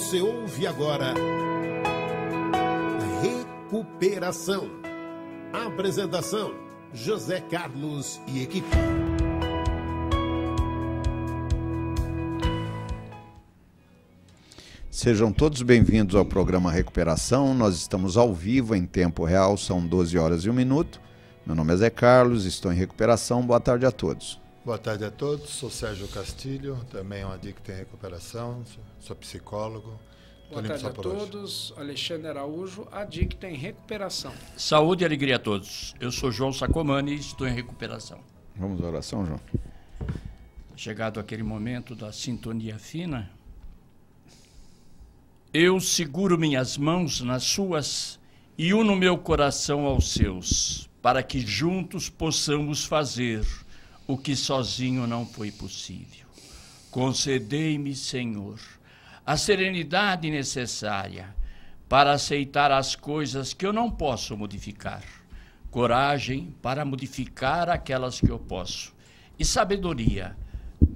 Você ouve agora. Recuperação. Apresentação: José Carlos e equipe. Sejam todos bem-vindos ao programa Recuperação. Nós estamos ao vivo em tempo real, são 12 horas e 1 minuto. Meu nome é Zé Carlos, estou em recuperação. Boa tarde a todos. Boa tarde a todos, sou Sérgio Castilho, também é um adicto em recuperação, sou psicólogo. Boa tarde a todos, Alexandre Araújo, adicto em recuperação. Saúde e alegria a todos. Eu sou João Sacomani e estou em recuperação. Vamos à oração, João. Tá chegado aquele momento da sintonia fina, eu seguro minhas mãos nas suas e uno meu coração aos seus, para que juntos possamos fazer o que sozinho não foi possível. Concedei-me, Senhor, a serenidade necessária para aceitar as coisas que eu não posso modificar, coragem para modificar aquelas que eu posso, e sabedoria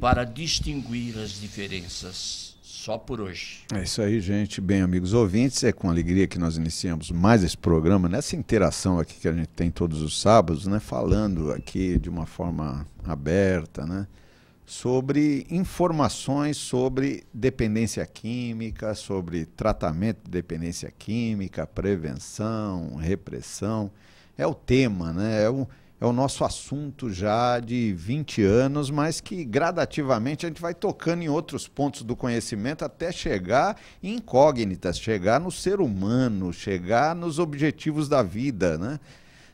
para distinguir as diferenças. Só por hoje. É isso aí, gente. Bem, amigos ouvintes, é com alegria que nós iniciamos mais esse programa, nessa interação aqui que a gente tem todos os sábados, né? Falando aqui de uma forma aberta, né? Sobre informações sobre dependência química, sobre tratamento de dependência química, prevenção, repressão. É o tema, né? É o é o nosso assunto já de 20 anos, mas que gradativamente a gente vai tocando em outros pontos do conhecimento até chegar em incógnitas, chegar no ser humano, chegar nos objetivos da vida, né?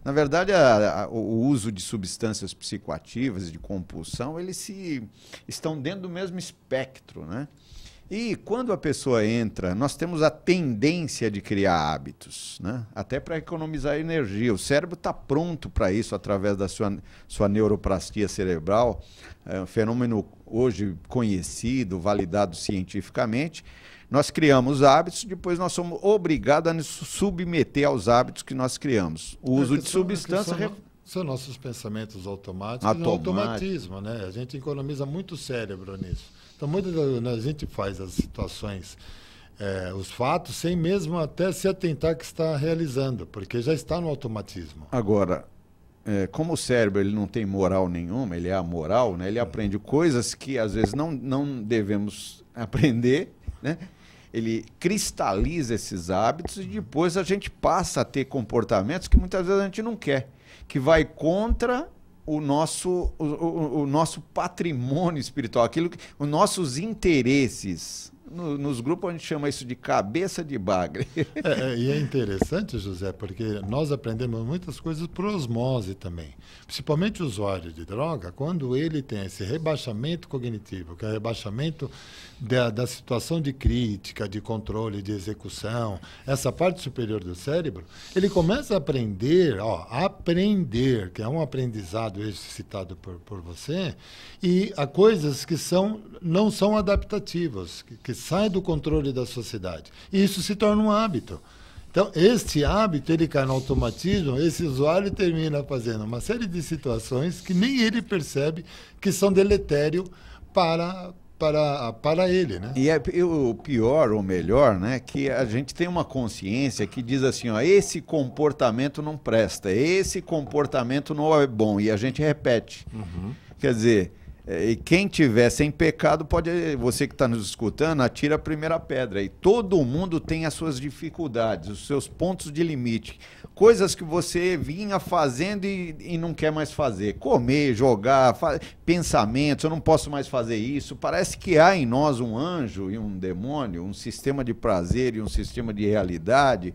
Na verdade, a, a, o uso de substâncias psicoativas, de compulsão, eles se estão dentro do mesmo espectro, né? E quando a pessoa entra, nós temos a tendência de criar hábitos, né? até para economizar energia. O cérebro está pronto para isso através da sua, sua neuroplastia cerebral, é um fenômeno hoje conhecido, validado cientificamente. Nós criamos hábitos, depois nós somos obrigados a nos submeter aos hábitos que nós criamos. O é, uso é de substâncias. substância. É são nossos pensamentos automáticos Automático. e automatismo, né? A gente economiza muito cérebro nisso. Então, muitas né, a gente faz as situações, é, os fatos, sem mesmo até se atentar que está realizando, porque já está no automatismo. Agora, é, como o cérebro ele não tem moral nenhuma, ele é amoral, né? ele é. aprende coisas que às vezes não, não devemos aprender, né? ele cristaliza esses hábitos e depois a gente passa a ter comportamentos que muitas vezes a gente não quer, que vai contra o nosso, o, o, o nosso patrimônio espiritual, aquilo que, os nossos interesses no, nos grupos a gente chama isso de cabeça de bagre. É, é, e é interessante, José, porque nós aprendemos muitas coisas por osmose também. Principalmente o usuário de droga, quando ele tem esse rebaixamento cognitivo, que é o rebaixamento da, da situação de crítica, de controle, de execução, essa parte superior do cérebro, ele começa a aprender, ó, aprender, que é um aprendizado esse citado por, por você, e a coisas que são, não são adaptativas, que, que sai do controle da sociedade. E isso se torna um hábito. Então, este hábito, ele cai no automatismo, esse usuário termina fazendo uma série de situações que nem ele percebe que são deletério para, para, para ele, né? E é, o pior ou melhor, né, que a gente tem uma consciência que diz assim, ó, esse comportamento não presta, esse comportamento não é bom, e a gente repete. Uhum. Quer dizer, é, e quem tiver sem pecado, pode. Você que está nos escutando, atira a primeira pedra. E todo mundo tem as suas dificuldades, os seus pontos de limite. Coisas que você vinha fazendo e, e não quer mais fazer. Comer, jogar, fa... pensamentos, eu não posso mais fazer isso. Parece que há em nós um anjo e um demônio, um sistema de prazer e um sistema de realidade.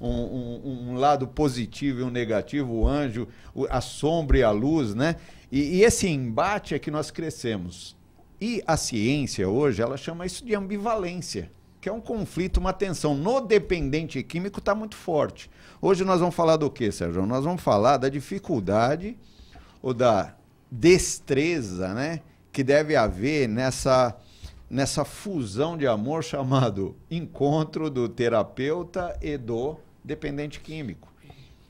Um, um, um lado positivo e um negativo, o anjo, a sombra e a luz, né? E, e esse embate é que nós crescemos. E a ciência hoje, ela chama isso de ambivalência que é um conflito, uma tensão. No dependente químico está muito forte. Hoje nós vamos falar do que, Sérgio? Nós vamos falar da dificuldade ou da destreza, né? Que deve haver nessa, nessa fusão de amor chamado encontro do terapeuta e do dependente químico,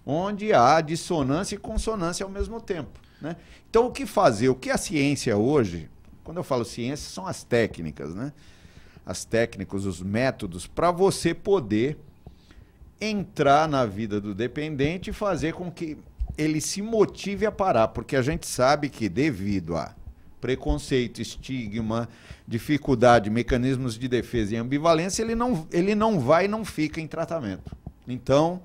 onde há dissonância e consonância ao mesmo tempo. Né? Então, o que fazer? O que a ciência hoje, quando eu falo ciência, são as técnicas, né? As técnicas, os métodos, para você poder entrar na vida do dependente e fazer com que ele se motive a parar, porque a gente sabe que devido a preconceito, estigma, dificuldade, mecanismos de defesa e ambivalência, ele não, ele não vai e não fica em tratamento. Então,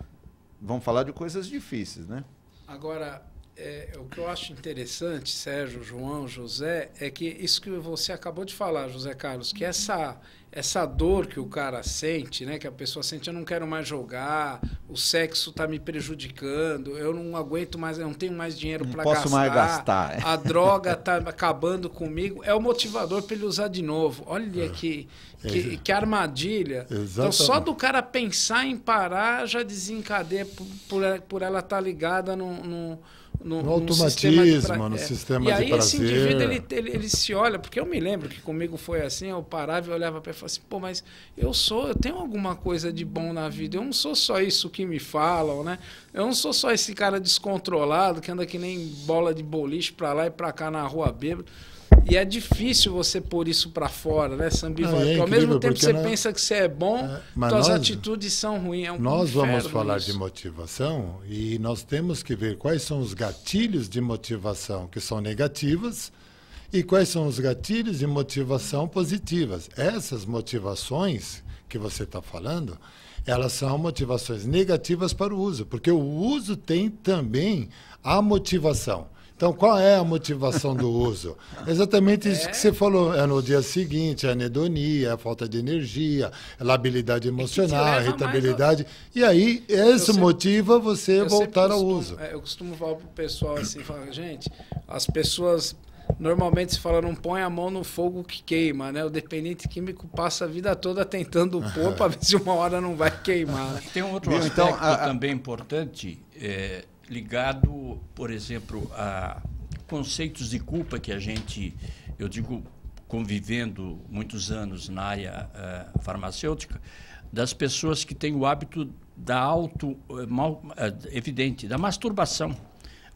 vamos falar de coisas difíceis, né? Agora, é, o que eu acho interessante, Sérgio, João, José, é que isso que você acabou de falar, José Carlos, que essa essa dor que o cara sente, né, que a pessoa sente, eu não quero mais jogar, o sexo está me prejudicando, eu não aguento mais, eu não tenho mais dinheiro para gastar, mais gastar, é. a droga está acabando comigo, é o motivador para ele usar de novo. Olha é. que, que, é. que armadilha. Então, Exatamente. Então só do cara pensar em parar já desencadeia por, por, por ela estar tá ligada no, no no, no automatismo, no sistema de, pra... no é. e aí, Esse indivíduo, ele, ele, ele, se olha, porque eu me lembro que comigo foi assim, eu parava e olhava para ele e falava assim, pô, mas eu sou, eu tenho alguma coisa de bom na vida, eu não sou só isso que me falam, né? Eu não sou só esse cara descontrolado que anda que nem bola de boliche para lá e para cá na rua bêbado. E é difícil você pôr isso para fora, né? Essa ambivalência. Ah, é Ao mesmo tempo que você não... É- pensa que você é bom, é, suas atitudes são ruins. É um nós vamos falar isso. de motivação e nós temos que ver quais são os gatilhos de motivação que são negativas e quais são os gatilhos de motivação positivas. Essas motivações que você está falando, elas são motivações negativas para o uso, porque o uso tem também a motivação. Então, qual é a motivação do uso? Exatamente isso é? que você falou. É no dia seguinte, a é anedonia, é a falta de energia, é labilidade emocional, é a irritabilidade. E aí, isso motiva você voltar costumo, ao uso. É, eu costumo falar para o pessoal assim, falar, gente, as pessoas normalmente se fala não põe a mão no fogo que queima, né? O dependente químico passa a vida toda tentando pôr para ver se uma hora não vai queimar. Né? Tem um outro Meu, aspecto então, a... também importante é, ligado, por exemplo, a conceitos de culpa que a gente, eu digo, convivendo muitos anos na área uh, farmacêutica, das pessoas que têm o hábito da auto, eh, mal, eh, evidente, da masturbação.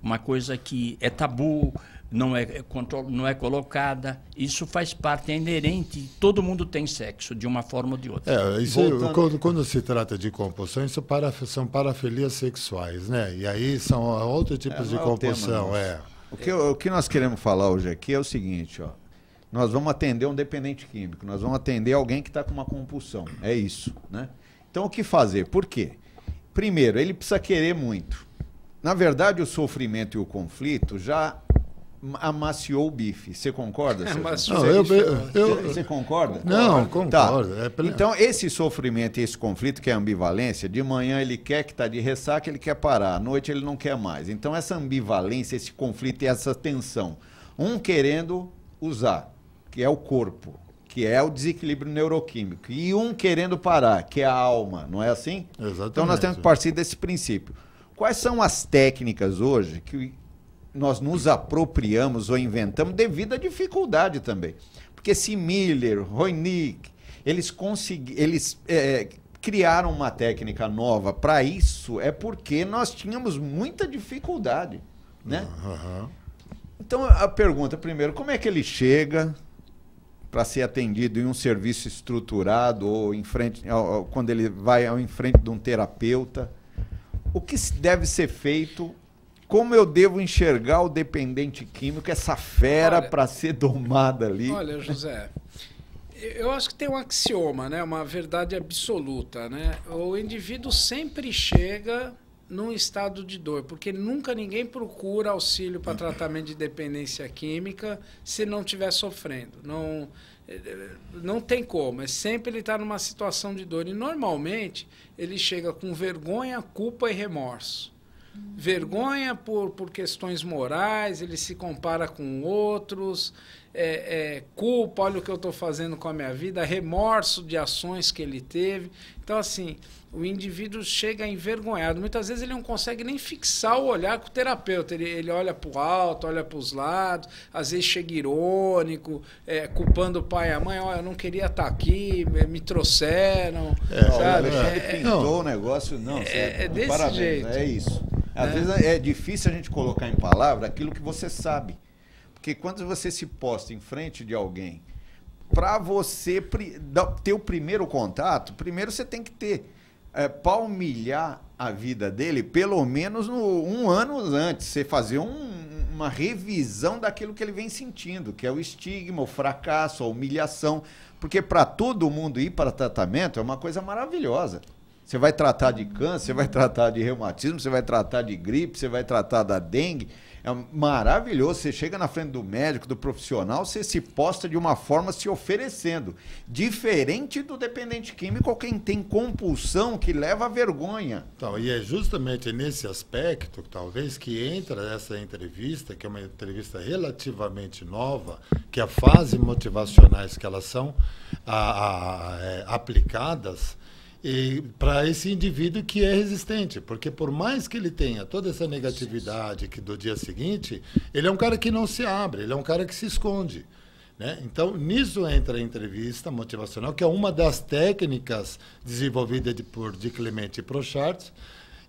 Uma coisa que é tabu, não é, é não é colocada. Isso faz parte, é inerente. Todo mundo tem sexo, de uma forma ou de outra. É, isso, quando, quando, se trata de compulsão, isso para, são parafilias sexuais, né? E aí são outros tipos é, de é compulsão. O, é. o, que, o que nós queremos falar hoje aqui é o seguinte, ó. Nós vamos atender um dependente químico, nós vamos atender alguém que está com uma compulsão. É isso, né? Então, o que fazer? Por quê? Primeiro, ele precisa querer muito. Na verdade, o sofrimento e o conflito já amaciou o bife. Você concorda? É, mas não, eu, né? eu, eu, você concorda? Não, concordo. Tá. É Então, esse sofrimento, esse conflito que é ambivalência, de manhã ele quer que está de ressaca, ele quer parar, à noite ele não quer mais. Então, essa ambivalência, esse conflito e essa tensão, um querendo usar, que é o corpo, que é o desequilíbrio neuroquímico, e um querendo parar, que é a alma, não é assim? Exatamente. Então, nós temos que partir desse princípio. Quais são as técnicas hoje que nós nos apropriamos ou inventamos devido à dificuldade também. Porque se Miller, Roenick, eles, consegui, eles é, criaram uma técnica nova para isso, é porque nós tínhamos muita dificuldade, né? Uhum. Então, a pergunta primeiro, como é que ele chega para ser atendido em um serviço estruturado ou em frente, ao, quando ele vai ao em frente de um terapeuta? O que deve ser feito como eu devo enxergar o dependente químico, essa fera para ser domada ali? Olha, José, eu acho que tem um axioma, né? uma verdade absoluta. Né? O indivíduo sempre chega num estado de dor, porque nunca ninguém procura auxílio para tratamento de dependência química se não estiver sofrendo. Não, não tem como, é sempre ele está numa situação de dor. E normalmente ele chega com vergonha, culpa e remorso vergonha por, por questões morais, ele se compara com outros, é, é, culpa, olha o que eu estou fazendo com a minha vida, remorso de ações que ele teve. Então, assim, o indivíduo chega envergonhado. Muitas vezes ele não consegue nem fixar o olhar com o terapeuta. Ele, ele olha para o alto, olha para os lados, às vezes chega irônico, é, culpando o pai e a mãe. Olha, eu não queria estar tá aqui, me trouxeram. É, sabe? O Alexandre é, pintou é, o negócio. Não, é, você, é desse parabéns, é jeito. É isso. Às né? vezes é difícil a gente colocar em palavra aquilo que você sabe. Porque quando você se posta em frente de alguém, para você ter o primeiro contato, primeiro você tem que ter é, palmilhar a vida dele, pelo menos no, um ano antes, você fazer um, uma revisão daquilo que ele vem sentindo, que é o estigma, o fracasso, a humilhação, porque para todo mundo ir para tratamento é uma coisa maravilhosa. Você vai tratar de câncer, você vai tratar de reumatismo, você vai tratar de gripe, você vai tratar da dengue. É maravilhoso. Você chega na frente do médico, do profissional, você se posta de uma forma se oferecendo. Diferente do dependente químico, quem tem compulsão que leva a vergonha. Então, e é justamente nesse aspecto, talvez, que entra essa entrevista, que é uma entrevista relativamente nova, que a fase motivacionais que elas são a, a, é, aplicadas para esse indivíduo que é resistente, porque por mais que ele tenha toda essa negatividade que do dia seguinte, ele é um cara que não se abre, ele é um cara que se esconde. Né? Então, nisso entra a entrevista motivacional, que é uma das técnicas desenvolvidas de, por de Clemente e Prochardt,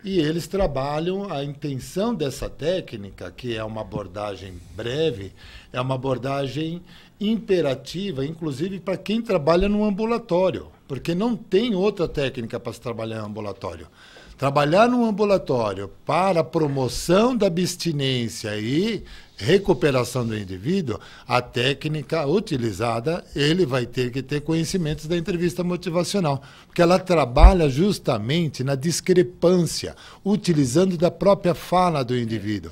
e eles trabalham a intenção dessa técnica, que é uma abordagem breve, é uma abordagem imperativa, inclusive para quem trabalha no ambulatório porque não tem outra técnica para se trabalhar em ambulatório. Trabalhar num ambulatório para promoção da abstinência e recuperação do indivíduo, a técnica utilizada, ele vai ter que ter conhecimentos da entrevista motivacional, porque ela trabalha justamente na discrepância, utilizando da própria fala do indivíduo.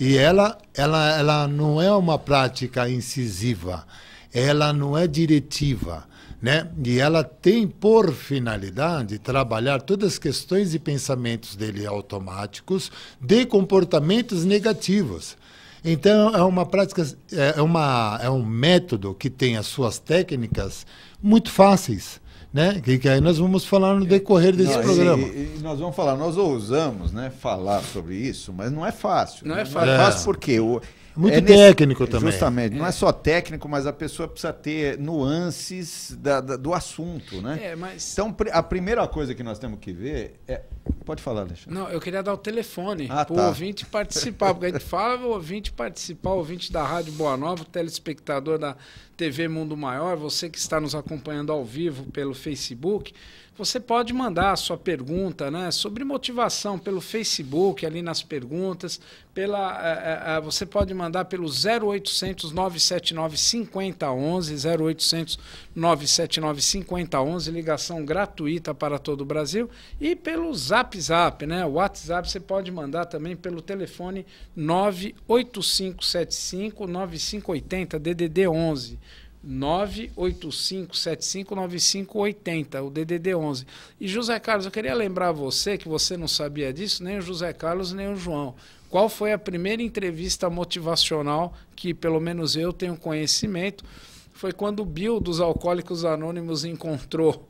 E ela, ela, ela não é uma prática incisiva, ela não é diretiva né? E ela tem por finalidade trabalhar todas as questões e pensamentos dele automáticos de comportamentos negativos. Então é uma prática, é, é uma, é um método que tem as suas técnicas muito fáceis. Né? Que, que aí nós vamos falar no é, decorrer desse não, programa. E, e, nós vamos falar, nós ousamos né, falar sobre isso, mas não é fácil. Não né? é, é fácil. é fácil porque o, muito é técnico nesse, é, também. Justamente. É. Não é só técnico, mas a pessoa precisa ter nuances da, da, do assunto, né? É, mas... Então, a primeira coisa que nós temos que ver é. Pode falar, Alexandre. Não, eu queria dar o telefone ah, para o tá. ouvinte participar, porque a gente fala o ouvinte participar, o ouvinte da Rádio Boa Nova, o telespectador da TV Mundo Maior, você que está nos acompanhando ao vivo pelo Facebook, você pode mandar a sua pergunta né, sobre motivação pelo Facebook, ali nas perguntas, pela, eh, eh, eh, você pode mandar mandar pelo 0800 979 5011, 0800 979 5011, ligação gratuita para todo o Brasil, e pelo Zap Zap, né? O WhatsApp você pode mandar também pelo telefone 985759580 9580, DDD 11. 985759580, o DDD 11. E José Carlos, eu queria lembrar você que você não sabia disso, nem o José Carlos, nem o João. Qual foi a primeira entrevista motivacional que, pelo menos eu tenho conhecimento? Foi quando o Bill dos Alcoólicos Anônimos encontrou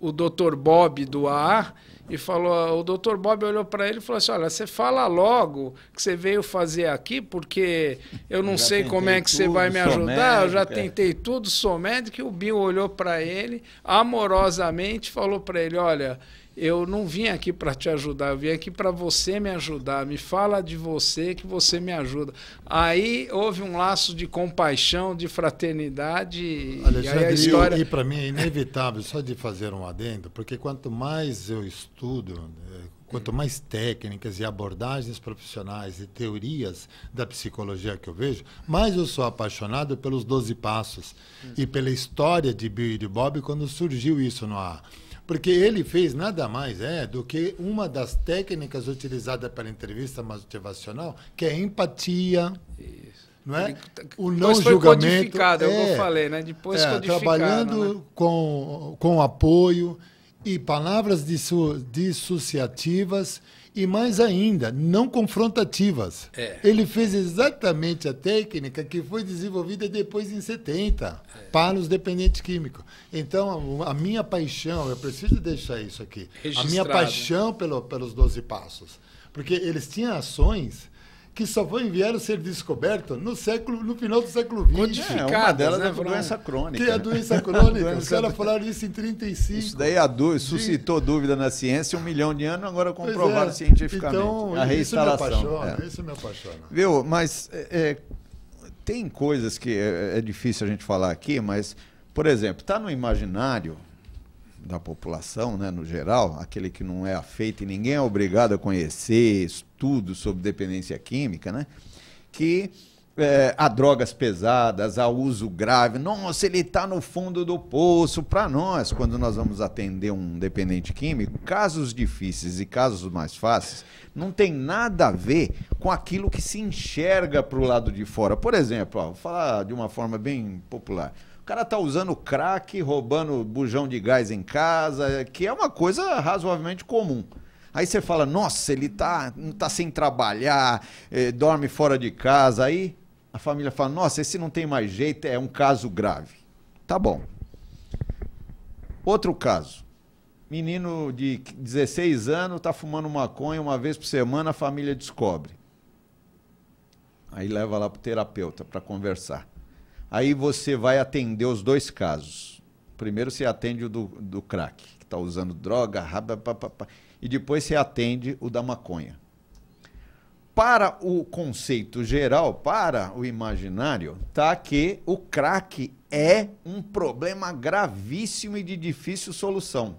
o Dr. Bob do AA e falou, o Dr. Bob olhou para ele e falou assim: "Olha, você fala logo que você veio fazer aqui, porque eu não sei como é que tudo, você vai me ajudar, médico, eu já é. tentei tudo, sou médico". E o Bill olhou para ele amorosamente, falou para ele: "Olha, eu não vim aqui para te ajudar, eu vim aqui para você me ajudar. Me fala de você que você me ajuda. Aí houve um laço de compaixão, de fraternidade. Alexandre, e a história... e, para mim é inevitável, só de fazer um adendo, porque quanto mais eu estudo, eh, quanto mais técnicas e abordagens profissionais e teorias da psicologia que eu vejo, mais eu sou apaixonado pelos 12 passos e pela história de Bill e de Bob quando surgiu isso no ar porque ele fez nada mais é do que uma das técnicas utilizadas para entrevista motivacional, que é empatia. Isso. Não é? Ele, o não foi julgamento. Codificado, é, eu é, falei, né? Depois é, Trabalhando né? com, com apoio e palavras disso, dissociativas e mais ainda, não confrontativas. É. Ele fez exatamente a técnica que foi desenvolvida depois em 70 é. para os dependentes químicos. Então, a minha paixão, eu preciso deixar isso aqui, Registrado. a minha paixão pelo, pelos 12 passos, porque eles tinham ações que só vieram a ser descoberto no século no final do século XX. Codificada, é, uma né? delas é doença crônica. Que é a né? doença crônica. Os caras falaram isso em 35. Isso daí a du... De... suscitou dúvida na ciência um milhão de anos, agora comprovaram é. cientificamente então, a reinstalação. Isso me apaixona, é. isso me apaixona. Viu, mas é, é tem coisas que é, é, difícil a gente falar aqui, mas, por exemplo, está no imaginário da população, né, no geral, aquele que não é afeito e ninguém é obrigado a conhecer estudo sobre dependência química, né, que é, eh, a drogas pesadas, há uso grave, nossa, ele está no fundo do poço. Para nós, quando nós vamos atender um dependente químico, casos difíceis e casos mais fáceis não tem nada a ver com aquilo que se enxerga para o lado de fora. Por exemplo, ó, vou falar de uma forma bem popular cara tá usando crack, roubando bujão de gás em casa, que é uma coisa razoavelmente comum. Aí você fala, nossa, ele tá, não tá sem trabalhar, eh, dorme fora de casa. Aí a família fala, nossa, esse não tem mais jeito, é um caso grave. Tá bom. Outro caso. Menino de 16 anos tá fumando maconha uma vez por semana, a família descobre. Aí leva lá pro terapeuta para conversar. Aí você vai atender os dois casos. Primeiro você atende o do, do crack, que está usando droga, raba, papapá, e depois você atende o da maconha. Para o conceito geral, para o imaginário, tá que o crack é um problema gravíssimo e de difícil solução.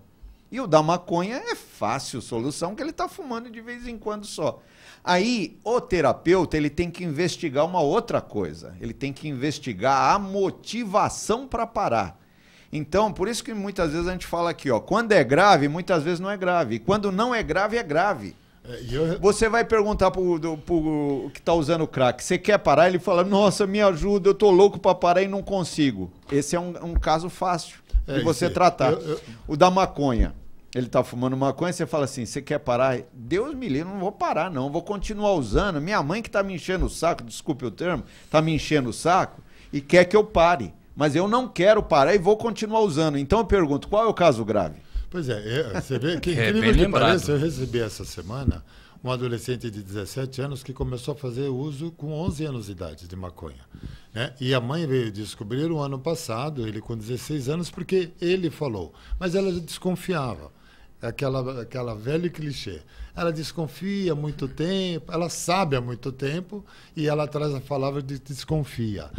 E o da maconha é fácil solução, que ele está fumando de vez em quando só. Aí o terapeuta ele tem que investigar uma outra coisa. Ele tem que investigar a motivação para parar. Então, por isso que muitas vezes a gente fala aqui, ó, quando é grave, muitas vezes não é grave. Quando não é grave, é grave. É, eu... Você vai perguntar pro, do, pro que tá usando o crack, você quer parar? Ele fala, nossa, me ajuda, eu tô louco para parar e não consigo. Esse é um, um caso fácil é, de você tratar. Eu, eu... O da maconha ele tá fumando maconha, você fala assim, você quer parar? Deus me livre, não vou parar não, vou continuar usando. Minha mãe que tá me enchendo o saco, desculpe o termo, tá me enchendo o saco e quer que eu pare. Mas eu não quero parar e vou continuar usando. Então eu pergunto, qual é o caso grave? Pois é, é você vê que é incrível é que pareça, eu recebi essa semana um adolescente de 17 anos que começou a fazer uso com 11 anos de idade de maconha. Né? E a mãe veio descobrir o ano passado, ele com 16 anos, porque ele falou. Mas ela desconfiava. É aquela, aquela velha clichê. Ela desconfia há muito tempo, ela sabe há muito tempo e ela traz a palavra de desconfia.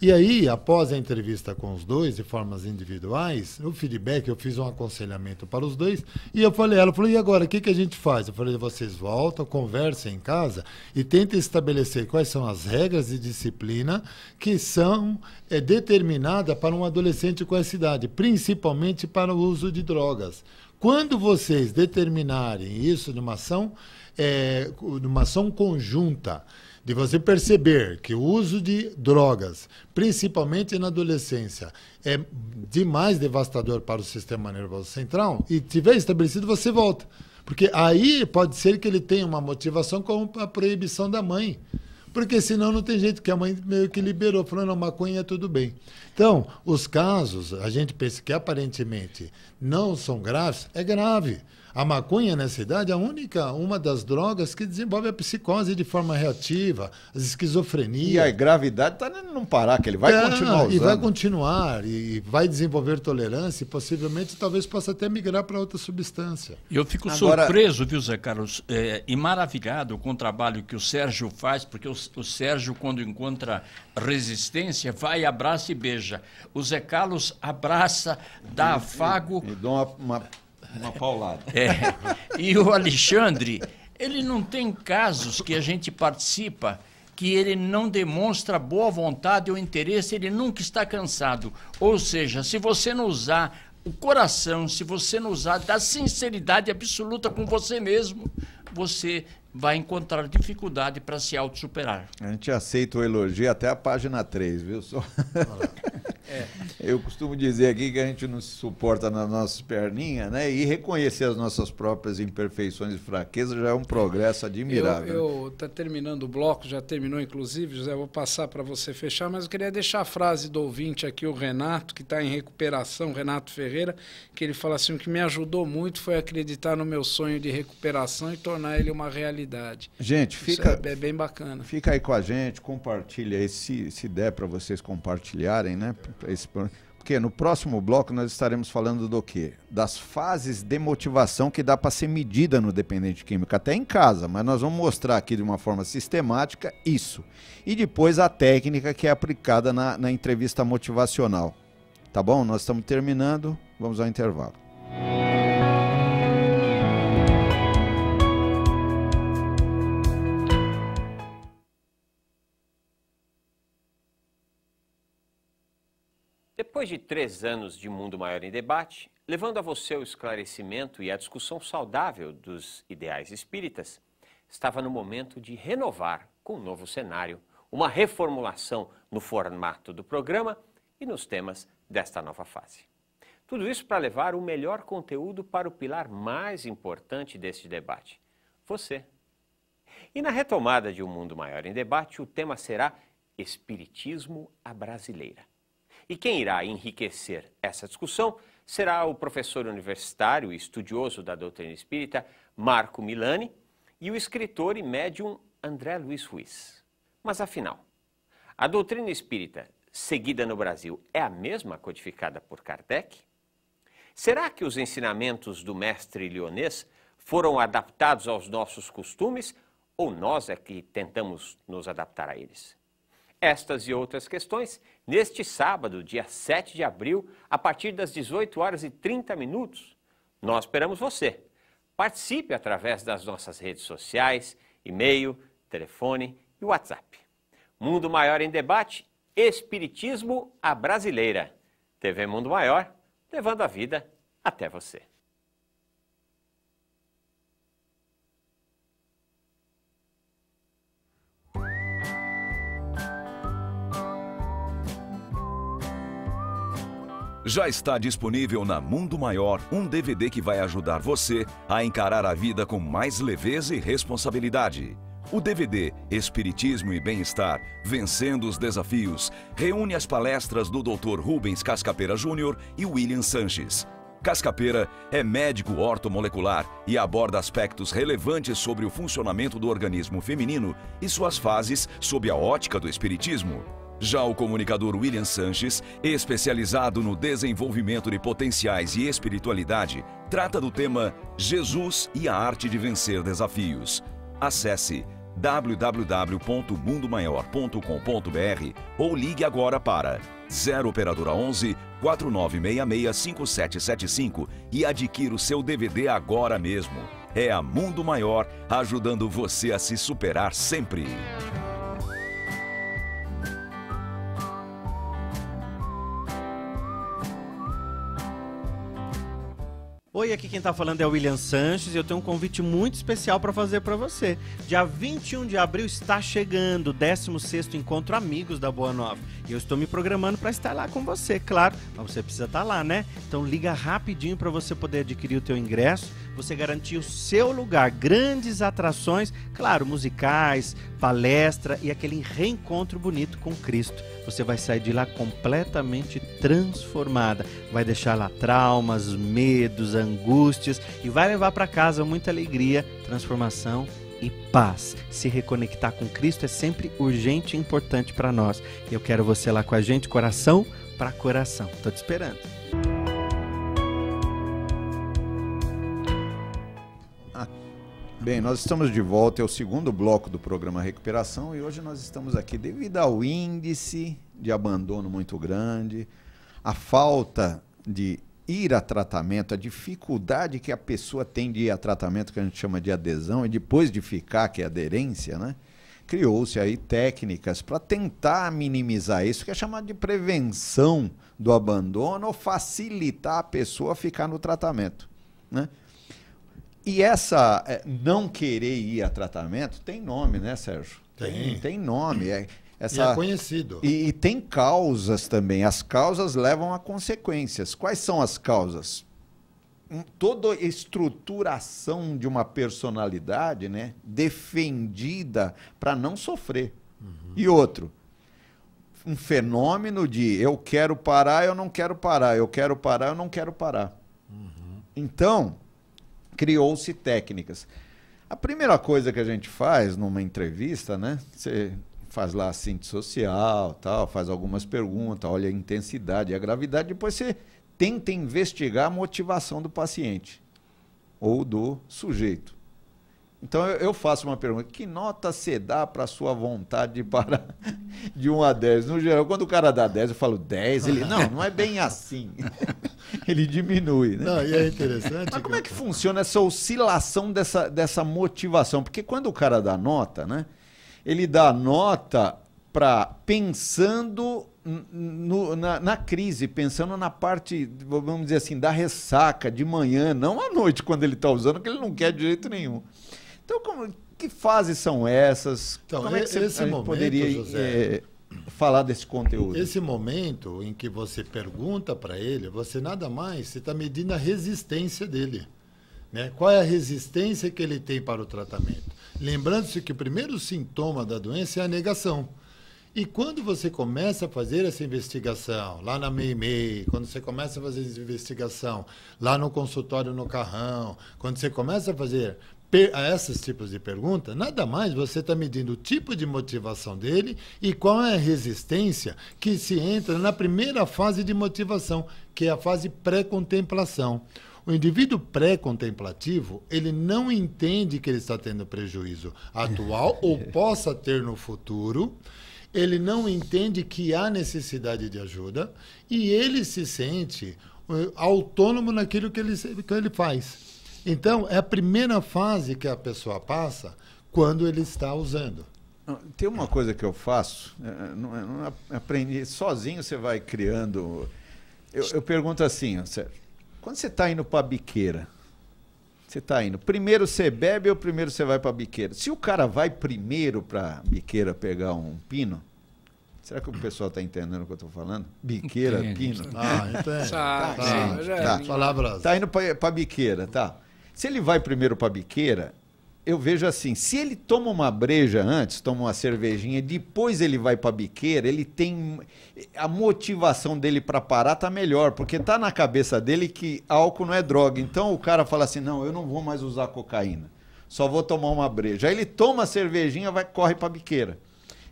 E aí, após a entrevista com os dois, de formas individuais, o feedback, eu fiz um aconselhamento para os dois, e eu falei, ela falou, e agora, o que, que a gente faz? Eu falei, vocês voltam, conversem em casa e tentem estabelecer quais são as regras de disciplina que são é, determinadas para um adolescente com essa idade, principalmente para o uso de drogas quando vocês determinarem isso numa ação, é, numa ação conjunta, de você perceber que o uso de drogas, principalmente na adolescência, é demais devastador para o sistema nervoso central, e tiver estabelecido, você volta. Porque aí pode ser que ele tenha uma motivação como a proibição da mãe porque senão não tem jeito, que a mãe meio que liberou, falando, maconha é tudo bem. Então, os casos, a gente pensa que aparentemente não são graves, é grave. A maconha nessa idade é a única, uma das drogas que desenvolve a psicose de forma reativa, as esquizofrenia. E a gravidade está não parar, que ele vai é, continuar usando. E vai continuar, e vai desenvolver tolerância, e possivelmente talvez possa até migrar para outra substância. Eu fico Agora... surpreso, viu, Zé Carlos, é, e maravilhado com o trabalho que o Sérgio faz, porque o, o Sérgio, quando encontra resistência, vai, abraça e beija. O Zé Carlos abraça, dá afago. E dá uma, uma uma paulada. É. E o Alexandre, ele não tem casos que a gente participa que ele não demonstra boa vontade ou interesse, ele nunca está cansado. Ou seja, se você não usar o coração, se você não usar da sinceridade absoluta com você mesmo, você vai encontrar dificuldade para se autossuperar. A gente aceita o elogio até a página 3, viu? Só... é. Eu costumo dizer aqui que a gente não se suporta nas nossas perninhas, né? E reconhecer as nossas próprias imperfeições e fraquezas já é um progresso admirável. Eu, está terminando o bloco, já terminou inclusive, José, vou passar para você fechar, mas eu queria deixar a frase do ouvinte aqui, o Renato, que está em recuperação, Renato Ferreira, que ele fala assim, o que me ajudou muito foi acreditar no meu sonho de recuperação e tornar tornar ele uma realidade. Gente, fica é, é, bem bacana. Fica aí com a gente, compartilha aí, se, se der para vocês compartilharem, né? porque no próximo bloco nós estaremos falando do quê? Das fases de motivação que dá para ser medida no dependente químico, até em casa, mas nós vamos mostrar aqui de uma forma sistemática isso. E depois a técnica que é aplicada na, na entrevista motivacional. Tá bom? Nós estamos terminando, vamos ao intervalo. Depois de três anos de Mundo Maior em Debate, levando a você o esclarecimento e a discussão saudável dos ideais espíritas, estava no momento de renovar com um novo cenário, uma reformulação no formato do programa e nos temas desta nova fase. Tudo isso para levar o melhor conteúdo para o pilar mais importante deste debate: você. E na retomada de Um Mundo Maior em Debate, o tema será Espiritismo à Brasileira. E quem irá enriquecer essa discussão será o professor universitário e estudioso da doutrina espírita Marco Milani e o escritor e médium André Luiz Ruiz. Mas afinal, a doutrina espírita seguida no Brasil é a mesma codificada por Kardec? Será que os ensinamentos do mestre lionês foram adaptados aos nossos costumes ou nós é que tentamos nos adaptar a eles? Estas e outras questões neste sábado, dia 7 de abril, a partir das 18 horas e 30 minutos. Nós esperamos você. Participe através das nossas redes sociais, e-mail, telefone e WhatsApp. Mundo Maior em Debate, Espiritismo à Brasileira. TV Mundo Maior, levando a vida até você. Já está disponível na Mundo Maior um DVD que vai ajudar você a encarar a vida com mais leveza e responsabilidade. O DVD Espiritismo e Bem-Estar Vencendo os Desafios reúne as palestras do Dr. Rubens Cascapeira Júnior e William Sanches. Cascapeira é médico ortomolecular e aborda aspectos relevantes sobre o funcionamento do organismo feminino e suas fases sob a ótica do espiritismo. Já o comunicador William Sanches, especializado no desenvolvimento de potenciais e espiritualidade, trata do tema Jesus e a arte de vencer desafios. Acesse www.mundomaior.com.br ou ligue agora para 0 operadora 11 4966 5775 e adquira o seu DVD agora mesmo. É a Mundo Maior ajudando você a se superar sempre. Oi, aqui quem está falando é o William Sanches e eu tenho um convite muito especial para fazer para você. Dia 21 de abril está chegando o 16º Encontro Amigos da Boa Nova. Eu estou me programando para estar lá com você, claro, mas você precisa estar tá lá, né? Então liga rapidinho para você poder adquirir o teu ingresso, você garantir o seu lugar, grandes atrações, claro, musicais, palestra e aquele reencontro bonito com Cristo. Você vai sair de lá completamente transformada, vai deixar lá traumas, medos, angústias e vai levar para casa muita alegria, transformação e paz. Se reconectar com Cristo é sempre urgente e importante para nós. Eu quero você lá com a gente, coração para coração. Tô te esperando. Ah, bem, nós estamos de volta, é o segundo bloco do programa Recuperação e hoje nós estamos aqui devido ao índice de abandono muito grande, a falta de ir a tratamento, a dificuldade que a pessoa tem de ir a tratamento, que a gente chama de adesão, e depois de ficar, que é aderência, né? criou-se aí técnicas para tentar minimizar isso, que é chamado de prevenção do abandono ou facilitar a pessoa a ficar no tratamento. Né? E essa é, não querer ir a tratamento tem nome, né, Sérgio? Tem. Tem nome. É, essa... E é conhecido. E, e, tem causas também. As causas levam a consequências. Quais são as causas? Um, toda estruturação de uma personalidade, né? Defendida para não sofrer. Uhum. E outro, um fenômeno de eu quero parar, eu não quero parar, eu quero parar, eu não quero parar. Uhum. Então, criou-se técnicas. A primeira coisa que a gente faz numa entrevista, né? Você faz lá assistente social, tal, faz algumas perguntas, olha a intensidade, a gravidade, depois você tenta investigar a motivação do paciente ou do sujeito. Então eu faço uma pergunta: que nota você dá para sua vontade para de 1 a 10? No geral, quando o cara dá 10, eu falo 10, ele não, não é bem assim. ele diminui, né? Não, e é interessante. Mas como é que funciona essa oscilação dessa, dessa motivação? Porque quando o cara dá nota, né? ele dá nota para pensando no, na, na, crise, pensando na parte, vamos dizer assim, da ressaca de manhã, não à noite quando ele está usando, que ele não quer de jeito nenhum. Então, como, que fases são essas? Então, como é que você momento, poderia José, é, falar desse conteúdo? Esse momento em que você pergunta para ele, você nada mais, você está medindo a resistência dele. Né? Qual é a resistência que ele tem para o tratamento? Lembrando-se que o primeiro sintoma da doença é a negação. E quando você começa a fazer essa investigação, lá na MEI-MEI, quando você começa a fazer essa investigação lá no consultório no Carrão, quando você começa a fazer a esses tipos de perguntas, nada mais você está medindo o tipo de motivação dele e qual é a resistência que se entra na primeira fase de motivação, que é a fase pré-contemplação. O indivíduo pré-contemplativo, ele não entende que ele está tendo prejuízo atual ou possa ter no futuro. Ele não entende que há necessidade de ajuda e ele se sente eh, autônomo naquilo que ele, que ele faz. Então, é a primeira fase que a pessoa passa quando ele está usando. Tem uma coisa que eu faço, eh, eh, não, é, não é, aprendi sozinho, você vai criando. Eu, eu pergunto assim, Sérgio, quando você está indo para a biqueira, você está indo. Primeiro você bebe ou primeiro você vai para a biqueira? Se o cara vai primeiro para a biqueira pegar um pino, será que o pessoal está entendendo o que eu estou falando? Biqueira, Entendi. pino. Ah, entendi. Tá, tá, tá, tá. É tá, indo para a biqueira, tá. Se ele vai primeiro para a biqueira, eu vejo assim, se ele toma uma breja antes, toma uma cervejinha, depois ele vai para biqueira, ele tem a motivação dele para parar tá melhor, porque tá na cabeça dele que álcool não é droga. Então o cara fala assim: "Não, eu não vou mais usar cocaína. Só vou tomar uma breja". Aí ele toma a cervejinha, vai corre para biqueira.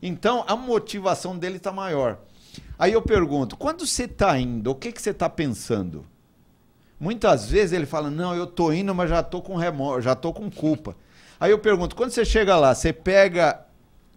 Então a motivação dele tá maior. Aí eu pergunto: "Quando você tá indo, o que que você tá pensando?" Muitas vezes ele fala: "Não, eu tô indo, mas já tô com remor já tô com culpa". Aí eu pergunto, quando você chega lá, você pega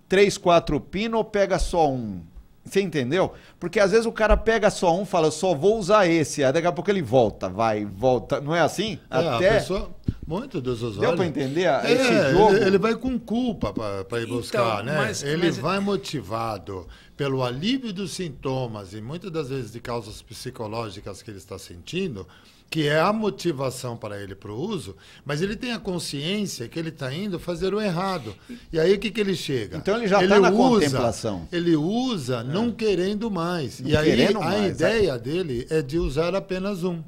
três, quatro pino ou pega só um? Você entendeu? Porque às vezes o cara pega só um, fala, só vou usar esse. Aí daqui a pouco ele volta, vai, volta. Não é assim? É, Até... a pessoa... Muito, Deus os Deu para entender é, esse jogo? Ele, ele, vai com culpa para ir buscar, então, né? Mas, ele mas... vai motivado pelo alívio dos sintomas e muitas das vezes de causas psicológicas que ele está sentindo, que é a motivação para ele para o uso, mas ele tem a consciência que ele está indo fazer o errado. E aí o que, que ele chega? Então ele já está na usa, contemplação. Ele usa não é. querendo mais. Não e aí a mais, é. ideia é. dele é de usar apenas um.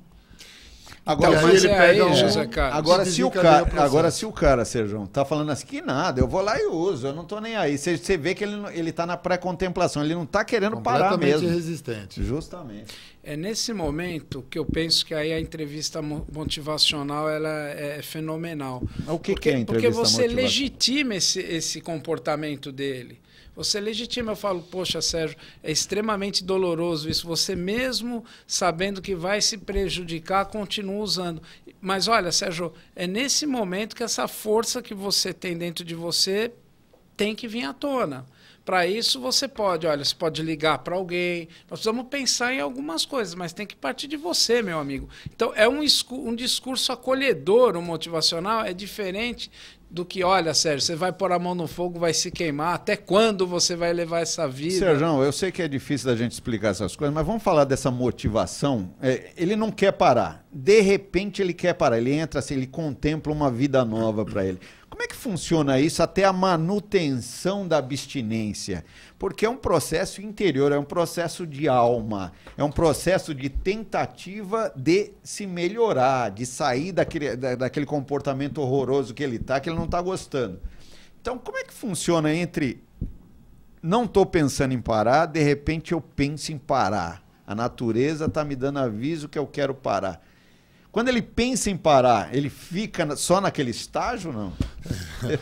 Agora, então, se ele é pega aí, um... José Carlos. Agora, se o cara, agora, se o cara, Sérgio, tá falando assim, que nada, eu vou lá e uso, eu não tô nem aí. Você, você vê que ele, ele tá na pré-contemplação, ele não tá querendo parar mesmo. resistente. Justamente. É nesse momento que eu penso que aí a entrevista motivacional ela é, é fenomenal. O que, porque, que é a entrevista Porque você legitima esse, esse comportamento dele. Você legitima. Eu falo, poxa, Sérgio, é extremamente doloroso isso. Você mesmo sabendo que vai se prejudicar, continua usando. Mas olha, Sérgio, é nesse momento que essa força que você tem dentro de você tem que vir à tona. Para isso, você pode, olha, você pode ligar para alguém. Nós precisamos pensar em algumas coisas, mas tem que partir de você, meu amigo. Então, é um, um discurso acolhedor, um motivacional, é diferente do que, olha, Sérgio, você vai pôr a mão no fogo, vai se queimar, até quando você vai levar essa vida? Sérgio, eu sei que é difícil da gente explicar essas coisas, mas vamos falar dessa motivação. É, ele não quer parar. De repente ele quer parar. Ele entra assim, ele contempla uma vida nova para ele. Como é que funciona isso até a manutenção da abstinência? Porque é um processo interior, é um processo de alma, é um processo de tentativa de se melhorar, de sair daquele, da, daquele comportamento horroroso que ele está, que ele não está gostando. Então, como é que funciona entre não estou pensando em parar, de repente eu penso em parar? A natureza está me dando aviso que eu quero parar. Quando ele pensa em parar, ele fica só naquele estágio não?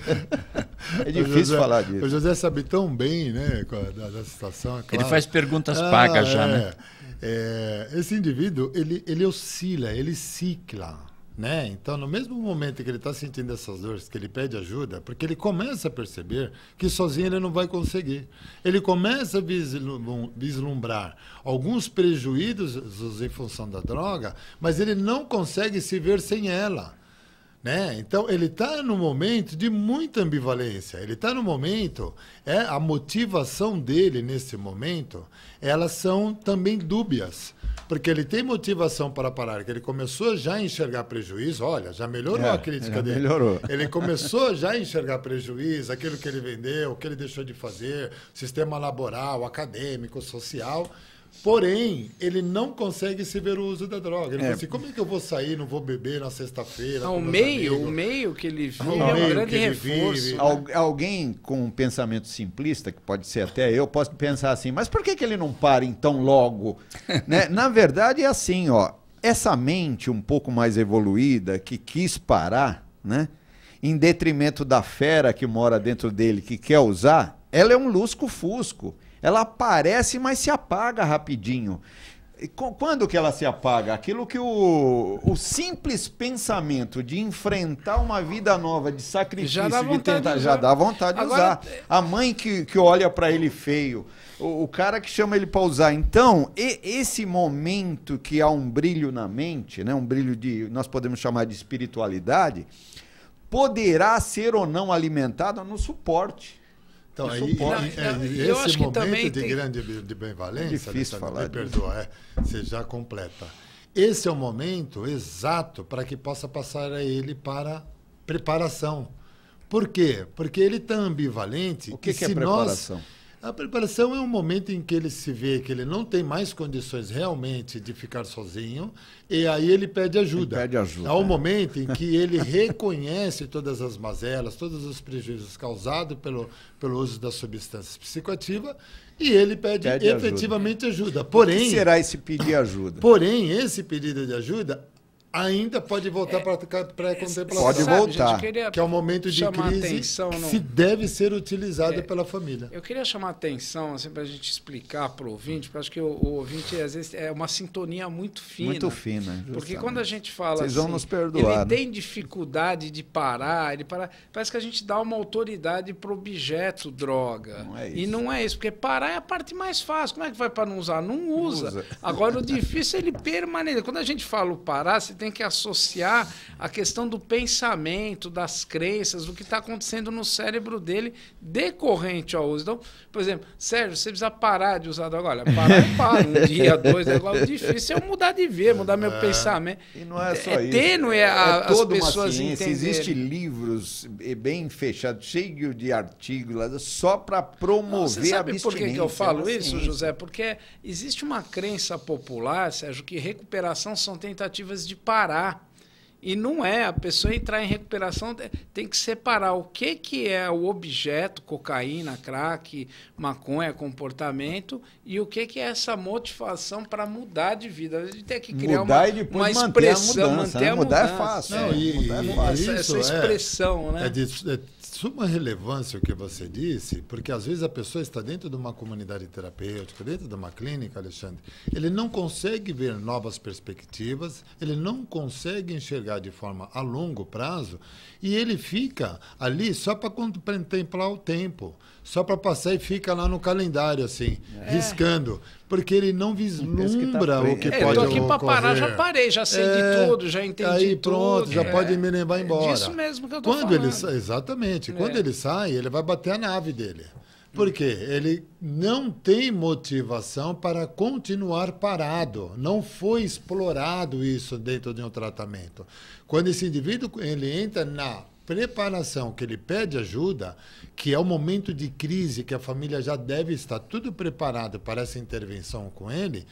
é difícil José, falar disso. O José sabe tão bem né, da, da situação. É claro. Ele faz perguntas ah, pagas é, já, né? É. é, esse indivíduo, ele, ele oscila, ele cicla. Né? Então, no mesmo momento que ele está sentindo essas dores, que ele pede ajuda, porque ele começa a perceber que sozinho ele não vai conseguir. Ele começa a vislumbrar alguns prejuízos em função da droga, mas ele não consegue se ver sem ela. Né? Então, ele está no momento de muita ambivalência. Ele está no momento, é, a motivação dele nesse momento, elas são também dúbias. Porque ele tem motivação para parar, que ele começou já a enxergar prejuízo, olha, já melhorou é, a crítica dele. Melhorou. Ele começou já a enxergar prejuízo, aquilo que ele vendeu, o que ele deixou de fazer, sistema laboral, acadêmico, social. Porém, ele não consegue se ver o uso da droga. Ele é. fala assim, como é que eu vou sair, não vou beber na sexta-feira? O meio, amigos? o meio que ele vive é um grande reforço. Vive, né? alguém com um pensamento simplista, que pode ser até eu, posso pensar assim, mas por que, que ele não para então logo? né? Na verdade é assim, ó, essa mente um pouco mais evoluída, que quis parar, né? em detrimento da fera que mora dentro dele, que quer usar, ela é um lusco-fusco. Ela aparece, mas se apaga rapidinho. Quando que ela se apaga? Aquilo que o, o simples pensamento de enfrentar uma vida nova, de sacrifício, de tentar, de já dá vontade de Agora... usar. A mãe que, que olha para ele feio, o, o, cara que chama ele para usar. Então, e, esse momento que há um brilho na mente, né, um brilho de, nós podemos chamar de espiritualidade, poderá ser ou não alimentado no suporte então, aí, é, é, esse acho momento que de tem... grande de benevolência, é difícil falar me perdoa, é, você já completa. Esse é o momento exato para que possa passar a ele para preparação. Por quê? Porque ele está ambivalente. O que, que é nós, preparação? A preparação é um momento em que ele se vê que ele não tem mais condições realmente de ficar sozinho, e aí ele pede ajuda. Ele pede ajuda. Há um é. momento em que ele reconhece todas as mazelas, todos os prejuízos causados pelo, pelo uso das substâncias psicoativas, e ele pede, pede efetivamente ajuda. ajuda. Porém, o que será esse pedir ajuda? Porém, esse pedido de ajuda ainda pode voltar é, para pré-contemplação. Pode voltar. Gente, que é o um momento de crise atenção, que não... se deve ser utilizado é, pela família. Eu queria chamar a atenção assim, para a gente explicar para o ouvinte, porque acho que o, o, ouvinte às vezes é uma sintonia muito fina. Muito fina. Justamente. Porque quando a gente fala Vocês assim, nos perdoar, ele né? tem dificuldade de parar, ele para, parece que a gente dá uma autoridade para o objeto droga. Não é isso. E não é isso, porque parar é a parte mais fácil. Como é que vai para não usar? Não usa. Não usa. Agora o difícil é ele permanecer. Quando a gente fala o parar, você tem tem que associar a questão do pensamento, das crenças, do que está acontecendo no cérebro dele decorrente ao uso. Então, por exemplo, Sérgio, você precisa parar de usar droga. Olha, parar é Um dia, dois, é logo difícil. É eu mudar de ver, mudar meu é. pensamento. E não é só é isso. Tênue é a, as pessoas entenderem. Existem livros bem fechados, cheios de artigos só para promover a. você sabe a Por que, que eu é falo é isso, José? Porque existe uma crença popular, Sérgio, que recuperação são tentativas de parar parar e não é, a pessoa entrar em recuperação é, tem que separar o que, que é o objeto, cocaína, crack, maconha, comportamento, e o que, que é essa motivação para mudar de vida. A gente tem que criar mudar uma, uma expressão, mudança, né? manter a mudança. Mudar é fácil. Não, é, e, mudar é fácil. Isso essa, é expressão, é, né? É de, é suma relevância o que você disse, porque às vezes a pessoa está dentro de uma comunidade terapêutica, dentro de uma clínica, Alexandre, ele não consegue ver novas perspectivas, ele não consegue enxergar trabalhar de forma a longo prazo, e ele fica ali só para contemplar o tempo, só para passar e fica lá no calendário, assim, é. riscando. Porque ele não vislumbra que tá o que é, pode ocorrer. Eu tô aqui para parar, já parei, já sei é, de tudo, já entendi aí, tudo. pronto, já é. pode me levar é embora. É isso mesmo que eu tô quando falando. Ele, exatamente. Quando é. ele sai, ele vai bater a nave dele. Porque uhum. ele não tem motivação para continuar parado. Não foi explorado isso dentro de um tratamento. Quando esse indivíduo ele entra na preparação, que ele pede ajuda, que é o momento de crise que a família já deve estar tudo preparado para essa intervenção com ele,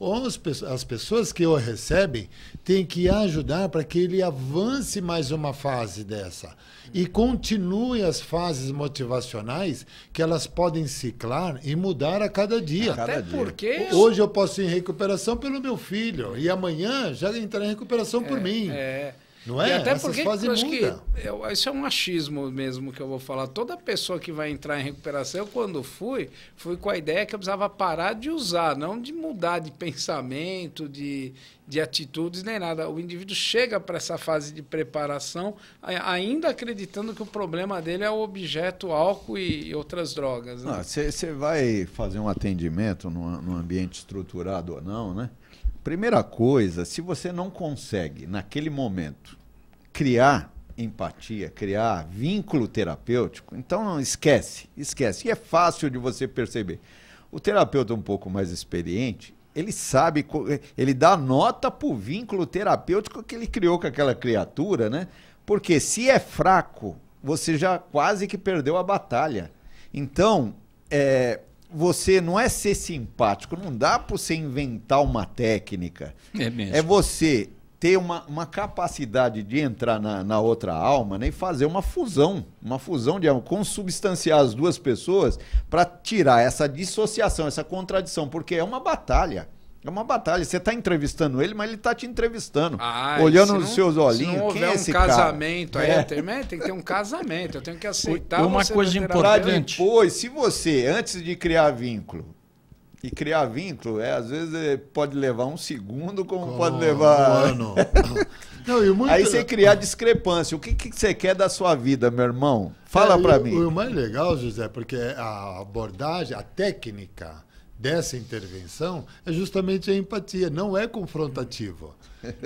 ou as pessoas que o recebem têm que ajudar para que ele avance mais uma fase dessa e continue as fases motivacionais que elas podem ciclar e mudar a cada dia. Até porque hoje eu posso ir em recuperação pelo meu filho e amanhã já entrar em recuperação é, por mim. É. Não é? E até Essas porque eu acho muda. que isso é um achismo mesmo que eu vou falar. Toda pessoa que vai entrar em recuperação, eu, quando fui, fui com a ideia que eu precisava parar de usar, não de mudar de pensamento, de, de atitudes, nem nada. O indivíduo chega para essa fase de preparação ainda acreditando que o problema dele é o objeto álcool e outras drogas. Você né? ah, vai fazer um atendimento no num ambiente estruturado ou não, né? Primeira coisa, se você não consegue, naquele momento, criar empatia, criar vínculo terapêutico, então não esquece, esquece. E é fácil de você perceber. O terapeuta um pouco mais experiente, ele sabe, ele dá nota para o vínculo terapêutico que ele criou com aquela criatura, né? Porque se é fraco, você já quase que perdeu a batalha. Então, é, você não é ser simpático, não dá para você inventar uma técnica. É mesmo. É você ter uma, uma capacidade de entrar na, na outra alma né, e fazer uma fusão, uma fusão de alma, consubstanciar as duas pessoas para tirar essa dissociação, essa contradição, porque é uma batalha. É uma batalha. Você está entrevistando ele, mas ele está te entrevistando. Ah, olhando nos seus olhinhos. Se não houver quem é esse um casamento cara? aí, é. tem, tem, que ter um casamento. Eu tenho que aceitar. Uma coisa importante. Depois, se você, antes de criar vínculo, e criar vínculo, é, às vezes é, pode levar um segundo, como, como pode levar. Um ano. Não, muito... Aí você criar discrepância. O que, que você quer da sua vida, meu irmão? Fala é, para mim. O mais legal, José, porque a abordagem, a técnica dessa intervenção é justamente a empatia, não é confrontativo.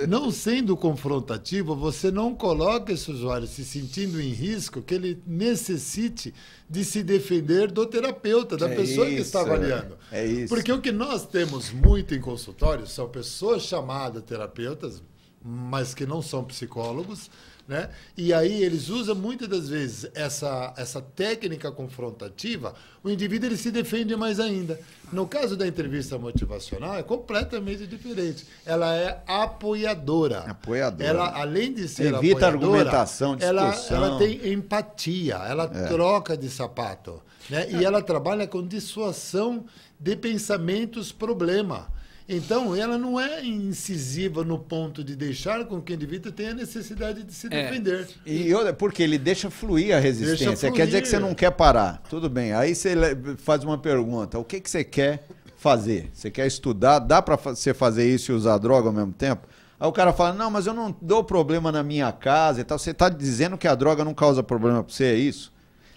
Não sendo confrontativo, você não coloca esse usuário se sentindo em risco que ele necessite de se defender do terapeuta, da é pessoa isso, que está é. avaliando. É isso. Porque o que nós temos muito em consultórios são pessoas chamadas terapeutas, mas que não são psicólogos, né? E aí eles usam muitas das vezes essa, essa técnica confrontativa, o indivíduo ele se defende mais ainda. No caso da entrevista motivacional, é completamente diferente. Ela é apoiadora. Apoiadora. Ela, além de ser Evita apoiadora, argumentação, discussão. Ela, ela tem empatia, ela é. troca de sapato. Né? E ela trabalha com dissuasão de pensamentos problema. Então, ela não é incisiva no ponto de deixar com que o indivíduo tenha necessidade de se é. defender. É. E porque ele deixa fluir a resistência. Fluir. Quer dizer que você não quer parar. Tudo bem. Aí você faz uma pergunta: o que, que você quer fazer? Você quer estudar? Dá para você fazer isso e usar droga ao mesmo tempo? Aí o cara fala: não, mas eu não dou problema na minha casa e tal. Você está dizendo que a droga não causa problema para você, é isso?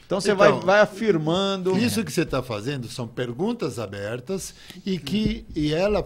Então você então, vai, vai afirmando. Isso que você está fazendo são perguntas abertas e que e ela,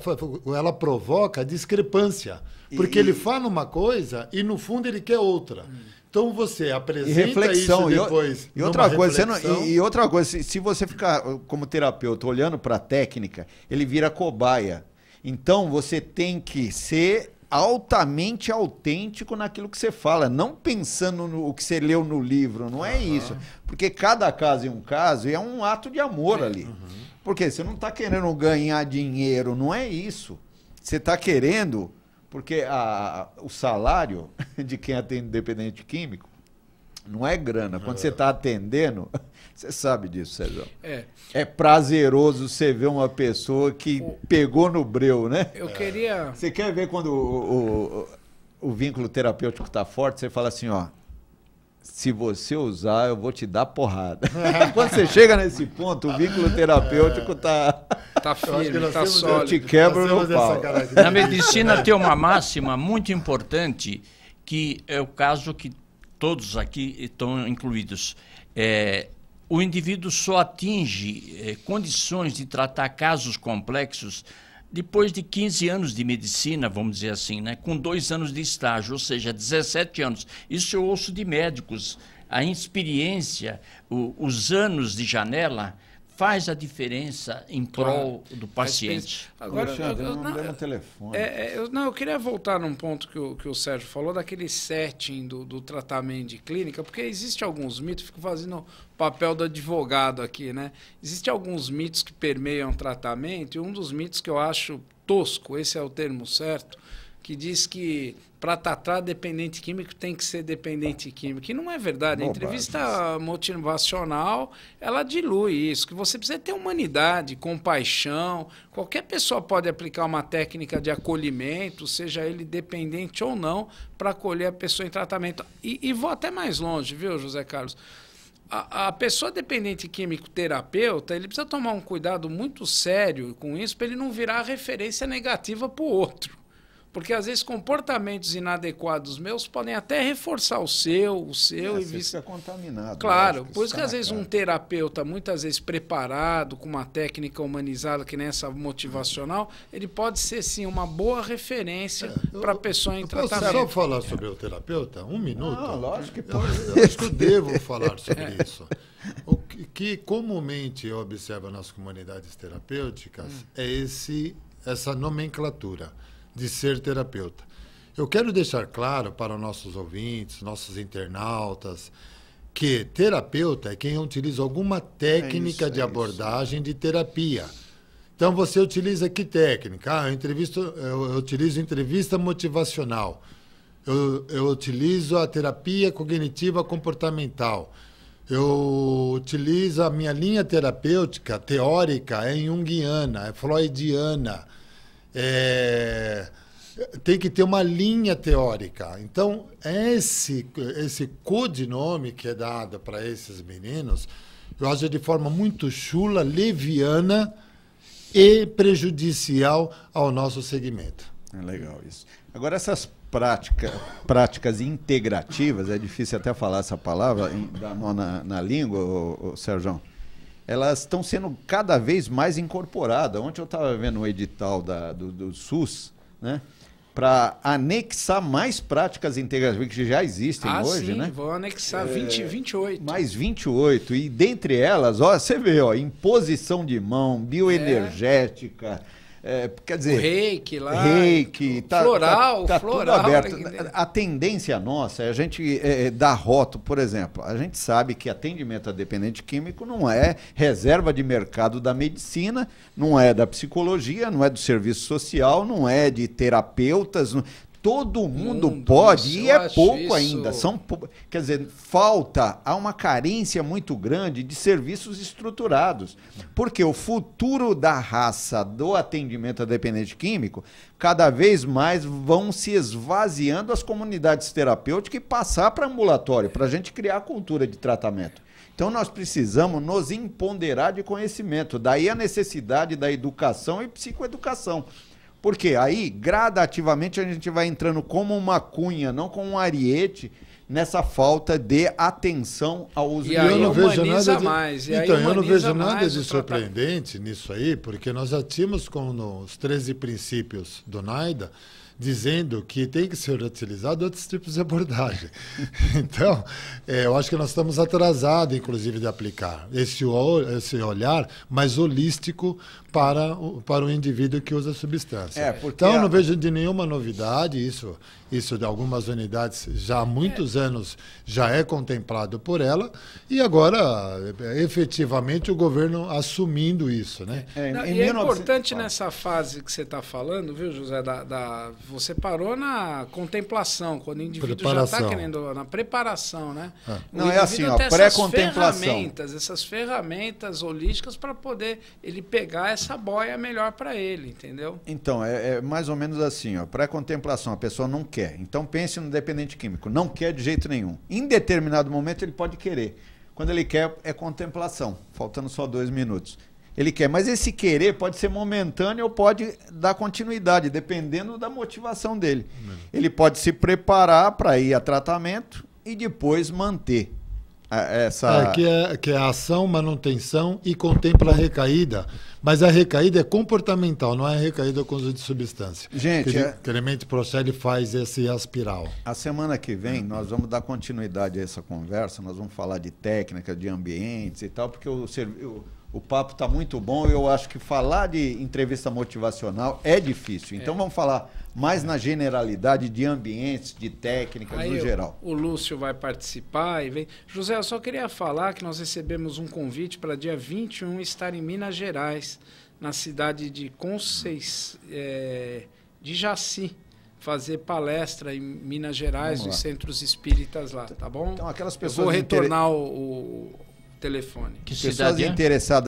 ela provoca discrepância. Porque e, ele fala uma coisa e no fundo ele quer outra. Hum. Então você apresenta e reflexão, isso depois. E, outra coisa, não, e, e, outra coisa, se, se você ficar como terapeuta olhando para a técnica, ele vira cobaia. Então você tem que ser altamente autêntico naquilo que você fala, não pensando no que você leu no livro, não é isso. Porque cada caso é um caso e é um ato de amor é. ali. Uhum. Porque você não está querendo ganhar dinheiro, não é isso. Você está querendo, porque a, o salário de quem atende dependente químico não é grana. Quando você está atendendo, Você sabe disso, Sérgio. É. É prazeroso você ver uma pessoa que o... pegou no breu, né? Eu queria. Você quer ver quando o, o, o vínculo terapêutico está forte? Você fala assim, ó. Se você usar, eu vou te dar porrada. quando você chega nesse ponto, o vínculo terapêutico está. Tá, tá firme, tá sólido. Eu te quebro no pau. Na medicina tem uma máxima muito importante, que é o caso que todos aqui estão incluídos. É, o indivíduo só atinge eh, condições de tratar casos complexos depois de 15 anos de medicina, vamos dizer assim, né? com dois anos de estágio, ou seja, 17 anos. Isso eu ouço de médicos. A experiência, o, os anos de janela faz a diferença em prol do paciente. Agora, Alexandre, eu, eu, não, não telefone. É, é, eu, não, eu queria voltar num ponto que o, que o Sérgio falou, daquele setting do, do tratamento de clínica, porque existe alguns mitos, fico fazendo o papel do advogado aqui, né? Existem alguns mitos que permeiam o tratamento, e um dos mitos que eu acho tosco, esse é o termo certo, que diz que para tratar dependente químico tem que ser dependente químico. E não é verdade. A entrevista motivacional, ela dilui isso, que você precisa ter humanidade, compaixão. Qualquer pessoa pode aplicar uma técnica de acolhimento, seja ele dependente ou não, para acolher a pessoa em tratamento. E, e vou até mais longe, viu, José Carlos? A, a, pessoa dependente químico terapeuta, ele precisa tomar um cuidado muito sério com isso para ele não virar referência negativa para o outro. Porque às vezes comportamentos inadequados meus podem até reforçar o seu, o seu é, e vice. Fica contaminado. Claro, por isso que tá às vezes cara. um terapeuta, muitas vezes preparado, com uma técnica humanizada que nem essa motivacional, ele pode ser sim uma boa referência é, para a pessoa em eu tratamento. Posso só falar sobre o terapeuta? Um minuto? Não, lógico que pode. Eu, acho que eu devo falar sobre é. isso. O que, que comumente eu observo nas comunidades terapêuticas hum. é esse, essa nomenclatura de ser terapeuta. Eu quero deixar claro para nossos ouvintes, nossos internautas, que terapeuta é quem utiliza alguma técnica é isso, de é abordagem isso. de terapia. Então você utiliza que técnica? Ah, eu, entrevisto, eu, eu utilizo entrevista motivacional. Eu, eu utilizo a terapia cognitiva comportamental. Eu utilizo a minha linha terapêutica teórica é junguiana, é freudiana. É, tem que ter uma linha teórica. Então, esse, esse codinome que é dado para esses meninos, eu acho de forma muito chula, leviana e prejudicial ao nosso segmento. É legal isso. Agora, essas prática, práticas integrativas, é difícil até falar essa palavra, dar nó na, na língua, Sérgio? elas estão sendo cada vez mais incorporadas. Ontem eu estava vendo um edital da, do, do SUS, né? Para anexar mais práticas integrativas que já existem ah, hoje, sim, né? Vão anexar é, 28. Mais 28. E dentre elas, ó, você vê, ó, imposição de mão, é. bioenergética. É é, quer dizer, o reiki lá, reiki, tá, floral, tá, tá floral, tudo aberto. A tendência nossa é a gente é, é dar roto, por exemplo. A gente sabe que atendimento a dependente químico não é reserva de mercado da medicina, não é da psicologia, não é do serviço social, não é de terapeutas. Não, todo mundo, mundo pode isso, e é pouco isso... ainda. São, quer dizer, falta há uma carência muito grande de serviços estruturados. Porque o futuro da raça do atendimento a dependente químico, cada vez mais vão se esvaziando as comunidades terapêuticas e passar para ambulatório, para a gente criar a cultura de tratamento. Então nós precisamos nos empoderar de conhecimento. Daí a necessidade da educação e psicoeducação. Porque aí, gradativamente, a gente vai entrando como uma cunha, não como um ariete, nessa falta de atenção ao uso e eu não vejo nada de... mais. então, eu não vejo nada de surpreendente tratar. nisso aí, porque nós já tínhamos com os 13 princípios do NAIDA dizendo que tem que ser utilizado outros tipos de abordagem. então, é, eu acho que nós estamos atrasados, inclusive, de aplicar esse, esse olhar mais holístico para o, para o indivíduo que usa a substância. É, então, a... não vejo de nenhuma novidade isso. Isso de algumas unidades já há muitos é. anos já é contemplado por ela e agora efetivamente o governo assumindo isso, né? É, não, e 19... é importante nessa fase que você está falando, viu, José? Da, da, você parou na contemplação quando o indivíduo tá preparação. já está querendo na preparação, né? É. Não é assim, ó, pré-contemplação. Essas ferramentas, essas ferramentas holísticas para poder ele pegar essa essa boia é melhor para ele, entendeu? Então, é, é mais ou menos assim, ó. Para contemplação, a pessoa não quer. Então pense no dependente químico. Não quer de jeito nenhum. Em determinado momento ele pode querer. Quando ele quer, é contemplação, faltando só dois minutos ele quer. Mas esse querer pode ser momentâneo ou pode dar continuidade, dependendo da motivação dele. Uhum. Ele pode se preparar para ir a tratamento e depois manter a, essa. É, que, é, que é ação, manutenção e contempla a recaída. Mas a recaída é comportamental, não é recaída é com uso de substância. Gente, Cre é... Clemente Procelli faz esse aspiral. A semana que vem nós vamos dar continuidade a essa conversa, nós vamos falar de técnica, de ambientes e tal, porque o, serviço o papo está muito bom. Eu acho que falar de entrevista motivacional é difícil. Então é. vamos falar mais na generalidade de ambientes, de técnicas Aí no geral. O, o Lúcio vai participar e vem. José, eu só queria falar que nós recebemos um convite para dia 21 estar em Minas Gerais, na cidade de Conceição é, de Jaci fazer palestra em Minas Gerais, nos centros espíritas lá, tá bom? Então, aquelas pessoas. Eu vou retornar inter... o, o, telefone. Que pessoas cidade é? interessadas.